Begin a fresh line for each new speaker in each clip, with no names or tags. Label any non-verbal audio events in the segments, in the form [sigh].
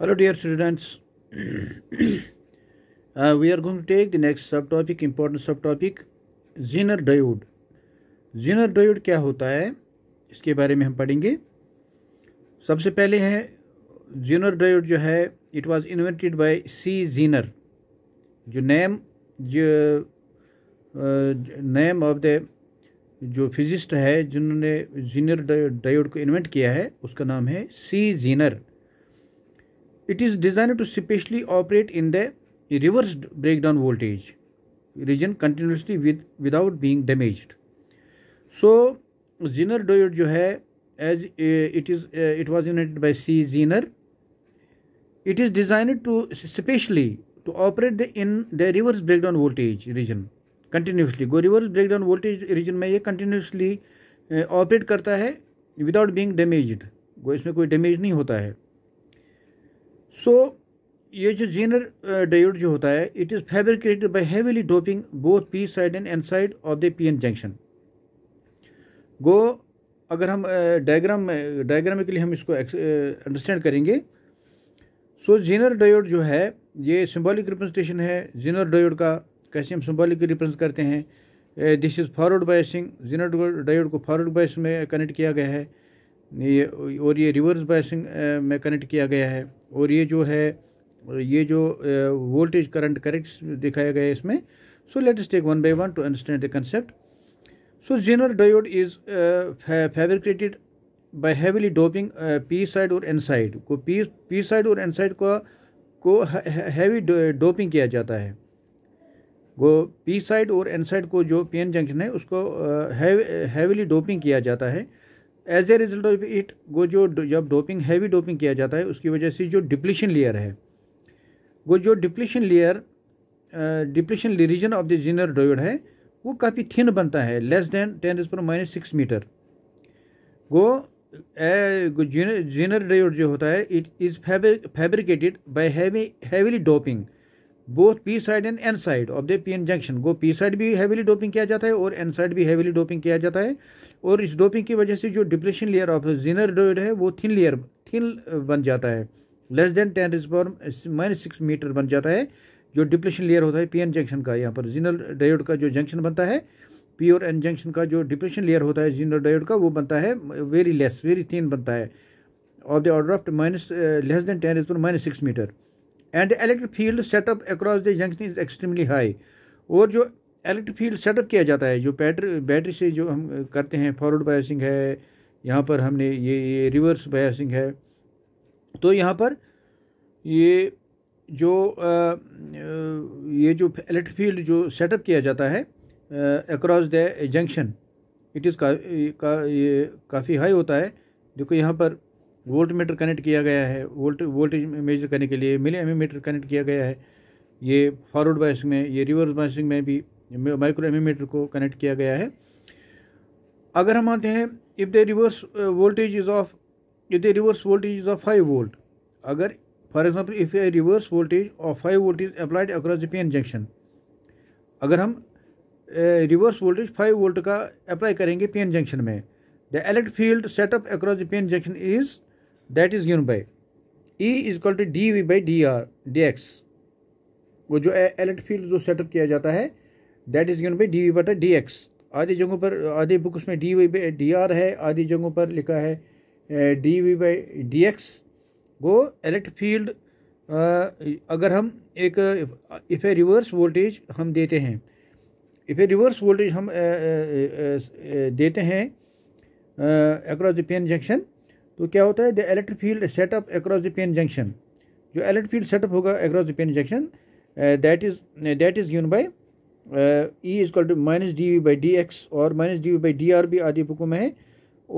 hello dear students [clears throat] uh, we are going to take the next subtopic important subtopic zener diode zener diode क्या होता है इसके बारे में हम पढ़ेंगे सबसे पहले है जीनर डायोड जो है it was invented by C zener जो नेम जो नेम ऑफ द जो फिजिस्ट है जिन्होंने जीनर डायोड को इन्वेंट किया है उसका नाम है C zener It is designed to specially operate in the reversed breakdown voltage region continuously with without being damaged. So Zener diode jo hai as uh, it is uh, it was invented by C Zener. It is designed to specially to operate the in the reverse breakdown voltage region continuously. Go reverse breakdown voltage region mein ye continuously uh, operate karta hai without being damaged. go isme koi damage nahi hota hai so ये जो zener diode uh, जो होता है it is fabricated by heavily doping both P side and N side of the P N junction go अगर हम diagram uh, डायग्रामिकली uh, हम इसको understand करेंगे सो जीनर डायोड जो है ये सिंबॉलिक रिप्रेजेंटेशन है जीनर डायोड का कैसे हम सिंबॉलिक रिप्रेजेंट करते हैं this is forward biasing zener diode को फॉरवर्ड बायस में कनेक्ट किया गया है ये और ये रिवर्स बायसिंग में कनेक्ट किया गया है और ये जो है ये जो वोल्टेज करंट करेक्ट दिखाया गया है इसमें so let's take one by one to understand the concept so zener diode is fabricated by heavily doping P side और एन साइड को पी पी साइड और एन साइड को को heavy doping किया जाता है वो पी साइड और एन साइड को जो पी एन जंक्शन है उसको हैवीली डोपिंग किया जाता है as a result of it वो जो जब डोपिंग हैवी डोपिंग किया जाता है उसकी वजह से जो डिप्लीशन लेयर है वो जो depletion layer depletion region of the zener ड्रोइड है वो काफ़ी थिन बनता है less than ten is power minus six metre वो जीनर ड्रोइड जो होता है it is fabricated by heavy heavily doping both P side and N side of the P N junction go P side भी heavily doping किया जाता है और एन साइड भी हैवीली डोपिंग किया जाता है और इस डोपिंग की वजह से जो depletion layer of zener diode है वो थिन लेयर थिन बन जाता है less than ten power minus six metre बन जाता है जो डिप्रेशन लेयर होता है पी एन जंक्शन का यहाँ पर जिनर डायोड का जो जंक्शन बनता है पी और एन जंक्शन का जो डिप्रेशन लेयर होता है जिनर डायोड का वो बनता है वेरी लेस वेरी थिन बनता है of the order of minus less than ten power minus six metre and electric field setup across the junction is extremely high और जो इलेक्ट्रिक फील्ड सेटअप किया जाता है जो बैटरी बैटरी से जो हम करते हैं फॉरवर्ड बायसिंग है यहाँ पर हमने ये ये रिवर्स बायसिंग है तो यहाँ पर ये जो आ, ये जो इलेक्ट्रिक फील्ड जो सेटअप किया जाता है across the junction it is का, का ये काफ़ी हाई होता है देखो यहाँ पर वोल्ट मीटर कनेक्ट किया गया है वोल्ट वोल्टेज मेजर करने के लिए मिली एमीमीटर कनेक्ट किया गया है ये फॉरवर्ड बाइसिंग में ये रिवर्स बाइसिंग में भी माइक्रो मीटर को कनेक्ट किया गया है अगर हम आते हैं if the reverse voltage is of if the reverse voltage is of five volt अगर for example if a reverse voltage of five volt is applied across the P junction अगर हम रिवर्स वोल्टेज फाइव वोल्ट का apply करेंगे P junction में the electric field setup across the P junction is that is given by E is equal to D V by D R D X वो जो elect field जो setup किया जाता है that is given by D V बटा D X आधी जगहों पर आधी बुक उसमें D V by D R है आधी जगहों पर लिखा है D V by D X वो एलेक्ट फील्ड अगर हम एक इफ़ ए रिवर्स वोल्टेज हम देते हैं इफ़ ए रिवर्स वोल्टेज हम देते हैं अक्रॉस द पेन जंक्शन तो क्या होता है the electric field setup across the P N junction जो इलेक्ट्रिक फील्ड सेटअप होगा across the P N junction that is that is given by E is equal to minus D V by D X और minus D V by D R भी आदि बुकों में है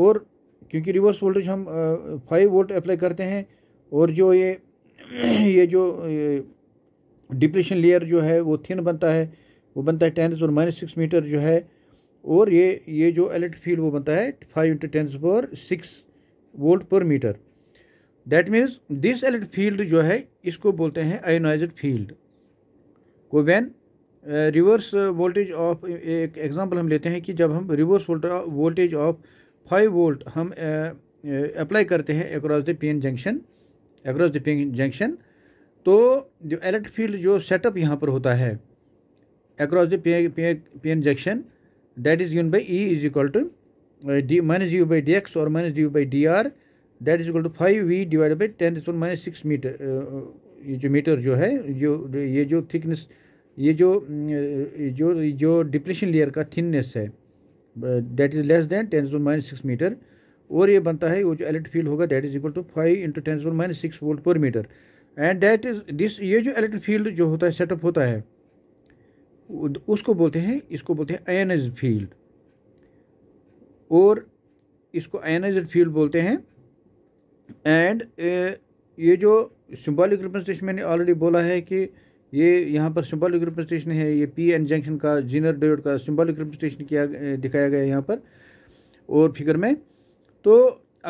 और क्योंकि रिवर्स वोल्टेज हम फाइव वोल्ट अप्लाई करते हैं और जो ये [clears throat] ये जो डिप्रेशन uh, लेयर जो है वो थिन बनता है वो बनता है टेन और माइनस सिक्स मीटर जो है और ये ये जो इलेक्ट्रिक फील्ड वो बनता है five into ten four six volt per metre that means this elect field जो है इसको बोलते हैं आयोनाइज फील्ड को वैन रिवर्स वोल्टेज ऑफ एक एग्जांपल हम लेते हैं कि जब हम reverse voltage of five volt हम अप्लाई uh, uh, करते हैं across the P N junction across the P junction तो जो एलेक्ट फील्ड जो सेटअप यहाँ पर होता है across the P N junction that is given by E is equal to D minus U by D X और minus D by D R that is equal to five V divide by ten is minus six metre ये जो metre जो है जो ये जो thickness ये जो mm, uh, जो जो डिप्रेशन लेयर का थिननेस है that is less than ten minus six metre और ये बनता है वो जो एलेक्ट फील्ड होगा that is equal to five into ten minus six volt per metre and that is this ये जो इलेक्ट्रिक फील्ड जो होता है सेटअप होता है उसको बोलते हैं इसको बोलते हैं आयनाइज फील्ड और इसको आयनाइज फील्ड बोलते हैं एंड ये जो सिम्बॉलिक रिप्रेजेंटेशन मैंने ऑलरेडी बोला है कि ये यहाँ पर सिंबॉलिक रिप्रेजेंटेशन है ये पी एन जंक्शन का जीनर डायोड का सिम्बॉलिक रिप्रेजेंटेशन किया दिखाया गया यहाँ पर और फिगर में तो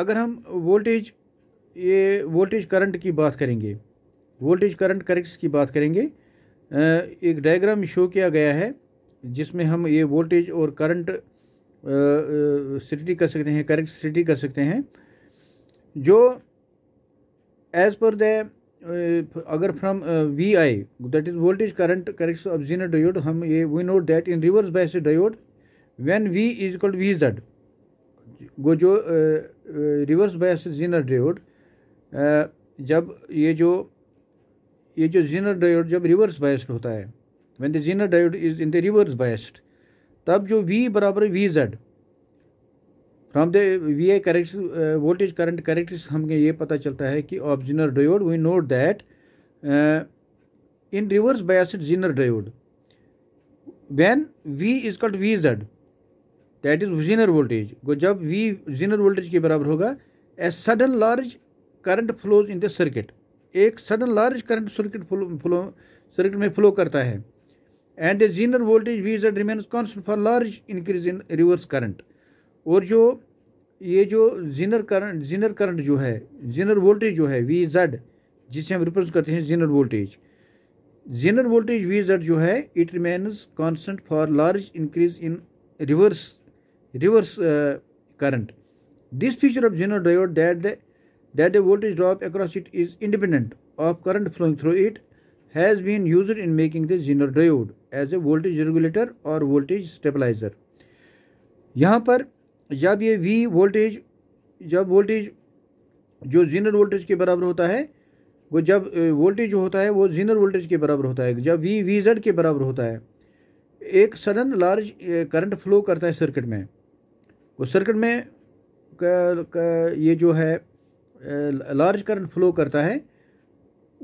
अगर हम वोल्टेज ये वोल्टेज करंट की बात करेंगे वोल्टेज करंट करेक्ट्स की बात करेंगे एक डायग्राम शो किया गया है जिसमें हम ये वोल्टेज और करंट स्टडी कर सकते हैं करेक्ट स्टडी कर सकते हैं जो एज पर द अगर from V I that is voltage current correct of zener diode हम ये we note that in reverse biased diode when V is called V Z वो जो reverse biased zener diode जब ये जो ये जो जीनर डायोड जब रिवर्स बायस्ड होता है when the zener diode is in the reverse biased तब जो वी बराबर V Z from the V I correct voltage current correct हमें ये पता चलता है कि of zener diode we note that in reverse biased zener diode when V is called V Z that is zener voltage जब V zener voltage के बराबर होगा a sudden large current flows in the circuit एक sudden large current circuit flow circuit में flow करता है and a zener voltage V Z remains constant for large increase in reverse current और जो ये जो जीनर करंट जीनर करंट जो है जीनर वोल्टेज जो है वी जेड जिसे हम रिप्रेजेंट करते हैं zener voltage zener voltage V Z जो है it remains constant for large increase in reverse reverse current this feature of zener diode that that the voltage drop across it is independent of current flowing through it has been used in making the zener diode as a voltage regulator or voltage stabilizer यहाँ पर जब ये V voltage जब voltage जो zener voltage के बराबर होता है वो जब वोल्टेज जो होता है वो जीनर वोल्टेज के बराबर होता है जब वी वी जेड के बराबर होता है एक सडन लार्ज करंट फ्लो करता है सर्किट में वो सर्किट में का, का ये जो है लार्ज करंट फ्लो करता है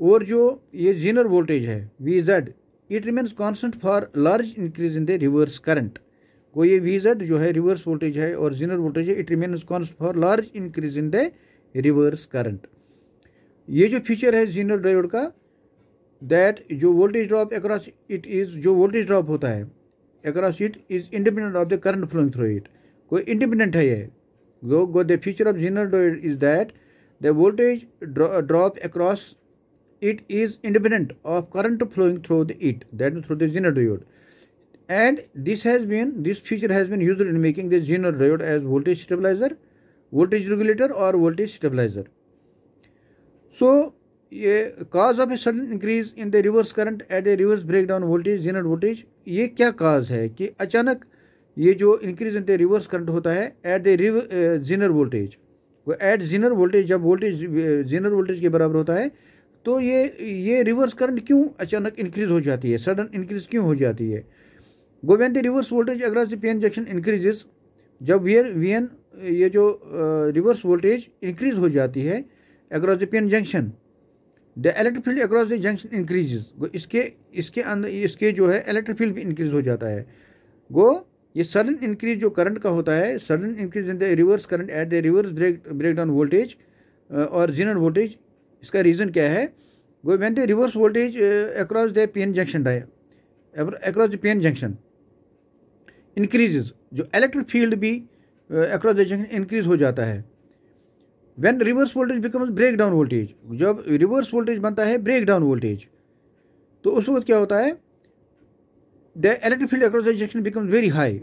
और जो ये जीनर वोल्टेज है V Z it remains constant for large increase in the reverse current को ये वी जेड जो है रिवर्स वोल्टेज है और जीनर वोल्टेज है it remains constant for large increase in the reverse current ये जो फीचर है जीनर डायोड का दैट जो voltage drop across it is जो वोल्टेज ड्रॉप होता है across it is independent of the current flowing through it कोई independent है ये so the feature of zener diode is that the voltage drop across it is independent of current flowing through the it that is through the zener diode and this has been this feature has been used in making the zener diode as voltage stabilizer voltage regulator or voltage stabilizer so ये cause of a sudden increase in the reverse current at a reverse breakdown voltage zener voltage voltage ये क्या cause है कि अचानक ये जो increase in the reverse current होता है एट द जेनर वोल्टेज वो एट जीनर वोल्टेज जब वोल्टेज जीनर वोल्टेज के बराबर होता है तो ये ये रिवर्स करंट क्यों अचानक इंक्रीज हो जाती है सडन इंक्रीज क्यों हो जाती है गोवेन द रिवर्स वोल्टेज अगर द पीएन जंक्शन इंक्रीजेस जब वीएन वीएन ये जो रिवर्स वोल्टेज इंक्रीज हो जाती है across the N junction the electric field across the junction increases इसके इसके अंदर इसके जो है इलेक्ट्रिक फील्ड भी इंक्रीज हो जाता है गो ये सडन इंक्रीज जो करंट का होता है sudden increase in the reverse current at the reverse break breakdown voltage और जीनर वोल्टेज इसका रीज़न क्या है so when the reverse voltage across the P N junction die across the P N junction increases जो electric field भी across the junction increase हो जाता है when reverse voltage becomes breakdown voltage जब reverse voltage बनता है break breakdown voltage तो उस वक्त क्या होता है the electric field across the junction becomes very high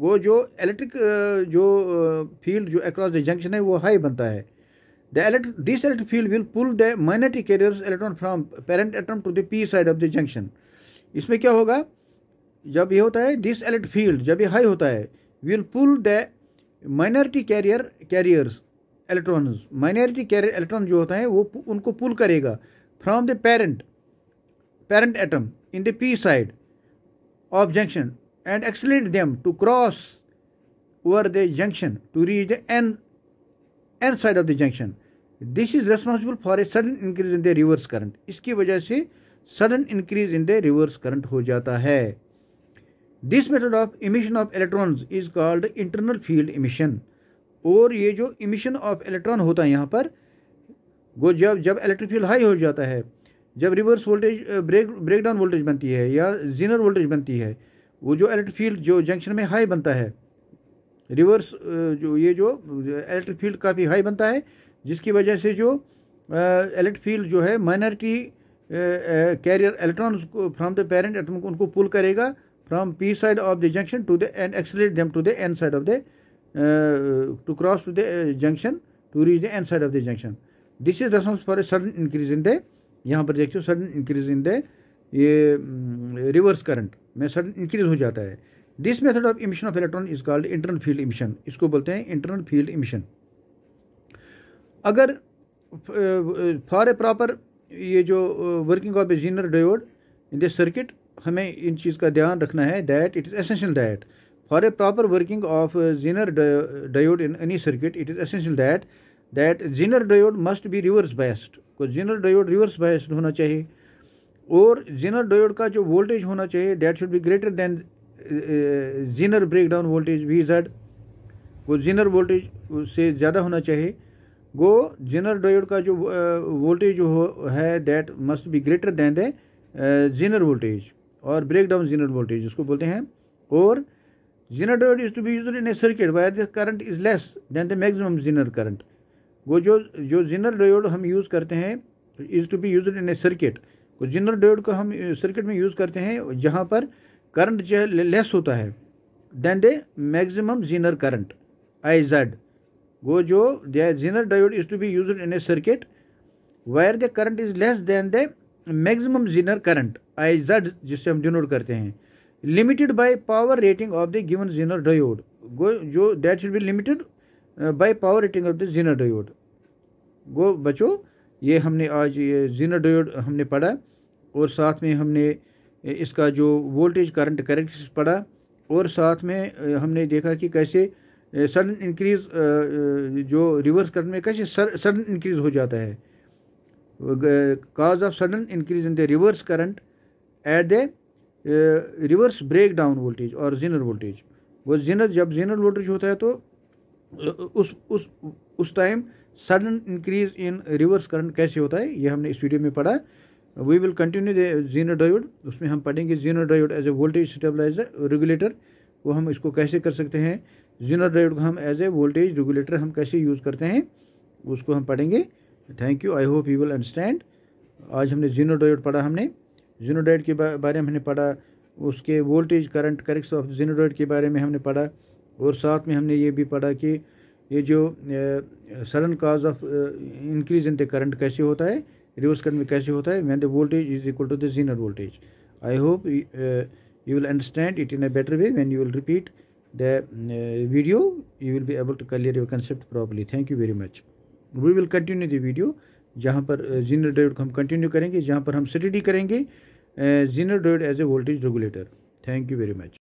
वो जो इलेक्ट्रिक uh, जो फील्ड uh, जो अक्रॉस द जंक्शन है वो हाई बनता है The elect- this electric field will pull the magnetic carrier's electron from parent atom to the p side of the junction. इसमें क्या होगा जब ये होता है दिस electric field जब ये हाई होता है will pull the minority carrier carriers electrons minority carrier electron जो होता है वो उनको पुल करेगा from the parent parent atom in the P side of junction and accelerate them to cross over the junction to reach the N N side of the junction this is responsible for a sudden increase in the reverse current इसकी वजह से sudden increase in the reverse current हो जाता है this method of emission of electrons is called internal field emission और ये जो emission of electron होता है यहाँ पर वो जब जब इलेक्ट्रिक फील्ड हाई हो जाता है जब reverse voltage break breakdown voltage बनती है या जीनर वोल्टेज बनती है वो जो इलेक्ट्रिक फील्ड जो जंक्शन में हाई बनता है रिवर्स जो ये जो इलेक्ट्रिक फील्ड काफ़ी हाई बनता है जिसकी वजह से जो इलेक्ट फील्ड जो है minority carrier electrons from the parent atom उनको पुल करेगा from P side of the junction to the and accelerate them to the N side of the to cross to the junction to reach the N side of the junction this is response for a sudden increase in the यहाँ पर देखिए sudden increase in the ये reverse current में sudden increase हो जाता है this method of emission of electron is called internal field emission इसको बोलते हैं इंटरनल फील्ड इमिशन अगर फॉर ए प्रॉपर ये जो working of a zener diode in this circuit हमें इन चीज़ का ध्यान रखना है that it is essential that for a proper working of zener diode in any circuit it is essential that that zener diode must be reverse biased को zener diode reverse biased होना चाहिए और जीनर डोड का जो voltage होना चाहिए that should be greater than zener breakdown voltage V Z को zener voltage से ज़्यादा होना चाहिए गो जिनर डायोड का जो वोल्टेज जो है that must be greater than the zener voltage और ब्रेक डाउन जिनर वोल्टेज उसको बोलते हैं और zener diode is to be use in a circuit where the current is less than the maximum zener current वो जो जो zener diode हम use करते हैं is to be use in a circuit zener diode को हम circuit में use करते हैं जहाँ पर करंट जो है लेस होता है than the maximum zener current I Z वो जो zener diode is to be use in a circuit where the current is less than the maximum zener current I Z जिससे हम डिनोट करते हैं limited by power rating of the given zener diode so जो that should be limited by power rating of the zener diode so बचो ये हमने आज ये जीनर डायोड हमने पढ़ा और साथ में हमने इसका जो वोल्टेज करंट करेक्ट पढ़ा और साथ में हमने देखा कि कैसे सडन इंक्रीज़ जो रिवर्स करंट में कैसे सडन इंक्रीज़ हो जाता है cause of sudden increase in the reverse current at the reverse breakdown voltage और जीनर वोल्टेज वो जीनर जब जीनर वोल्टेज होता है तो उस उस उस time sudden increase in reverse current कैसे होता है ये हमने इस वीडियो में पढ़ा we will continue the zener diode उसमें हम पढ़ेंगे zener diode as a voltage stabilizer regulator वो हम इसको कैसे कर सकते हैं जीनर डायोड को हम एज ए वोल्टेज रेगुलेटर हम कैसे यूज़ करते हैं उसको हम पढ़ेंगे thank you I hope you will understand आज हमने जीनो डायोड पढ़ा हमने जीनो डायोड के बारे में हमने पढ़ा उसके voltage current correct of zener diode के बारे में हमने पढ़ा और साथ में हमने ये भी पढ़ा कि ये जो sudden cause of increase in the current कैसे होता है रिवर्स करंट में कैसे होता है when the voltage is equal to the zener voltage I hope you will understand it in a better way when you will repeat the uh, video you will be able to clear your concept properly thank you very much we will continue the video jahan par zener diode को हम continue करेंगे जहाँ पर हम study करेंगे zener diode as a voltage regulator thank you very much